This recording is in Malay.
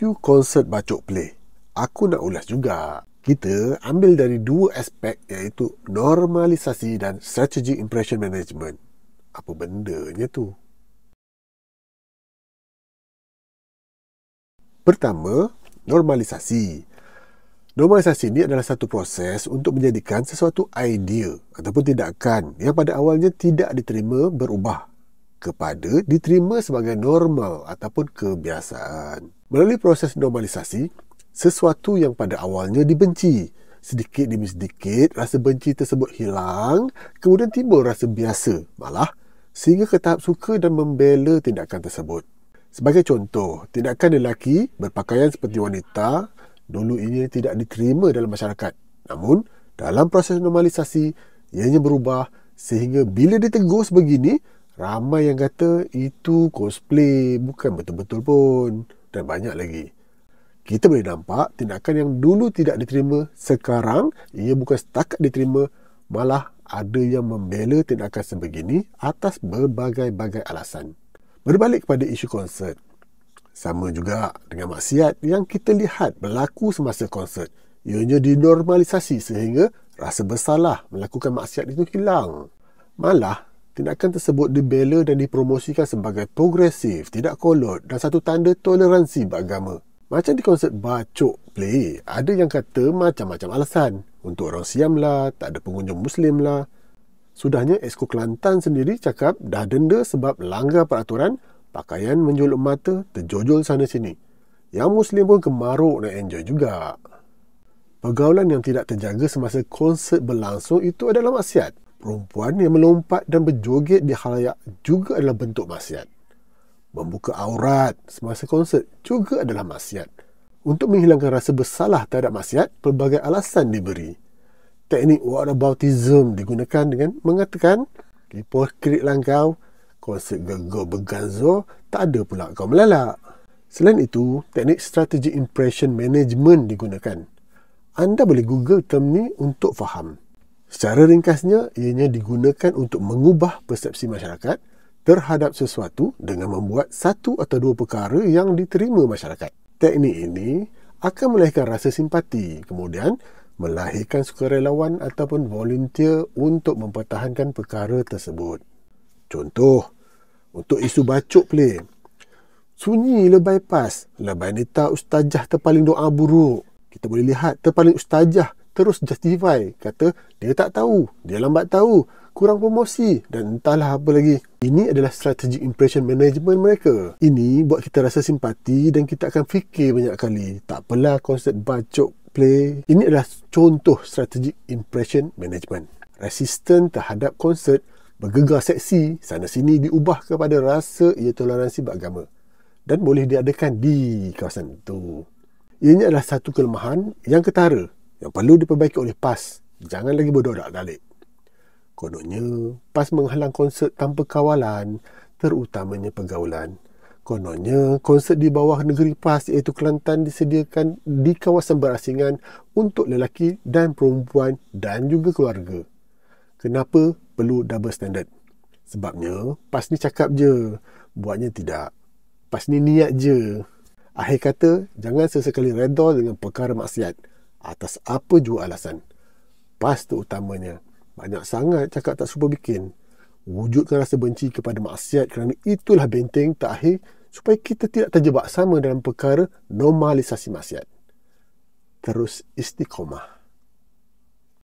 Few concert bacok play. Aku nak ulas juga. Kita ambil dari dua aspek iaitu normalisasi dan strategic impression management. Apa benda nya tu? Pertama, normalisasi. Normalisasi ini adalah satu proses untuk menjadikan sesuatu idea ataupun tindakan yang pada awalnya tidak diterima berubah kepada diterima sebagai normal ataupun kebiasaan. Melalui proses normalisasi, sesuatu yang pada awalnya dibenci. Sedikit demi sedikit, rasa benci tersebut hilang, kemudian timbul rasa biasa. Malah, sehingga ke tahap suka dan membela tindakan tersebut. Sebagai contoh, tindakan lelaki berpakaian seperti wanita dulu ini tidak diterima dalam masyarakat. Namun, dalam proses normalisasi, ianya berubah sehingga bila ditegur sebegini, ramai yang kata itu cosplay, bukan betul-betul pun dan banyak lagi. Kita boleh nampak tindakan yang dulu tidak diterima sekarang ia bukan setakat diterima malah ada yang membela tindakan sebegini atas berbagai-bagai alasan. Berbalik kepada isu konsert. Sama juga dengan maksiat yang kita lihat berlaku semasa konsert. Ianya dinormalisasi sehingga rasa bersalah melakukan maksiat itu hilang. Malah Tindakan tersebut dibela dan dipromosikan sebagai progresif, tidak kolot dan satu tanda toleransi beragama. Macam di konsert Bacok Play, ada yang kata macam-macam alasan. Untuk orang Siam lah, tak ada pengunjung Muslim lah. Sudahnya Esko Kelantan sendiri cakap dah denda sebab langgar peraturan, pakaian menjulur mata, terjojol sana sini. Yang Muslim pun kemaruk nak enjoy juga. Pergaulan yang tidak terjaga semasa konsert berlangsung itu adalah maksiat perempuan yang melompat dan berjoget di halayak juga adalah bentuk maksiat. Membuka aurat semasa konsert juga adalah maksiat. Untuk menghilangkan rasa bersalah terhadap maksiat, pelbagai alasan diberi. Teknik whataboutism digunakan dengan mengatakan hipokrit langkau, konsert gegur berganzo, tak ada pula kau melalak. Selain itu, teknik strategi impression management digunakan. Anda boleh google term ni untuk faham. Secara ringkasnya, ianya digunakan untuk mengubah persepsi masyarakat terhadap sesuatu dengan membuat satu atau dua perkara yang diterima masyarakat. Teknik ini akan melahirkan rasa simpati, kemudian melahirkan sukarelawan ataupun volunteer untuk mempertahankan perkara tersebut. Contoh, untuk isu bacok play. Sunyi lebay pas, lebay neta ustajah terpaling doa buruk. Kita boleh lihat terpaling ustajah terus justify kata dia tak tahu, dia lambat tahu, kurang promosi dan entahlah apa lagi. Ini adalah strategic impression management mereka. Ini buat kita rasa simpati dan kita akan fikir banyak kali. Tak apalah konsep bacok play. Ini adalah contoh strategic impression management. Resistant terhadap konsep bergegar seksi sana sini diubah kepada rasa ia toleransi beragama dan boleh diadakan di kawasan itu. Ianya adalah satu kelemahan yang ketara yang perlu diperbaiki oleh PAS. Jangan lagi berdorak dalik. Kononnya, PAS menghalang konsert tanpa kawalan, terutamanya pergaulan. Kononnya, konsert di bawah negeri PAS iaitu Kelantan disediakan di kawasan berasingan untuk lelaki dan perempuan dan juga keluarga. Kenapa perlu double standard? Sebabnya, PAS ni cakap je. Buatnya tidak. PAS ni niat je. Akhir kata, jangan sesekali redor dengan perkara maksiat atas apa jua alasan. Pas terutamanya, banyak sangat cakap tak serupa bikin. Wujudkan rasa benci kepada maksiat kerana itulah benteng terakhir supaya kita tidak terjebak sama dalam perkara normalisasi maksiat. Terus istiqomah.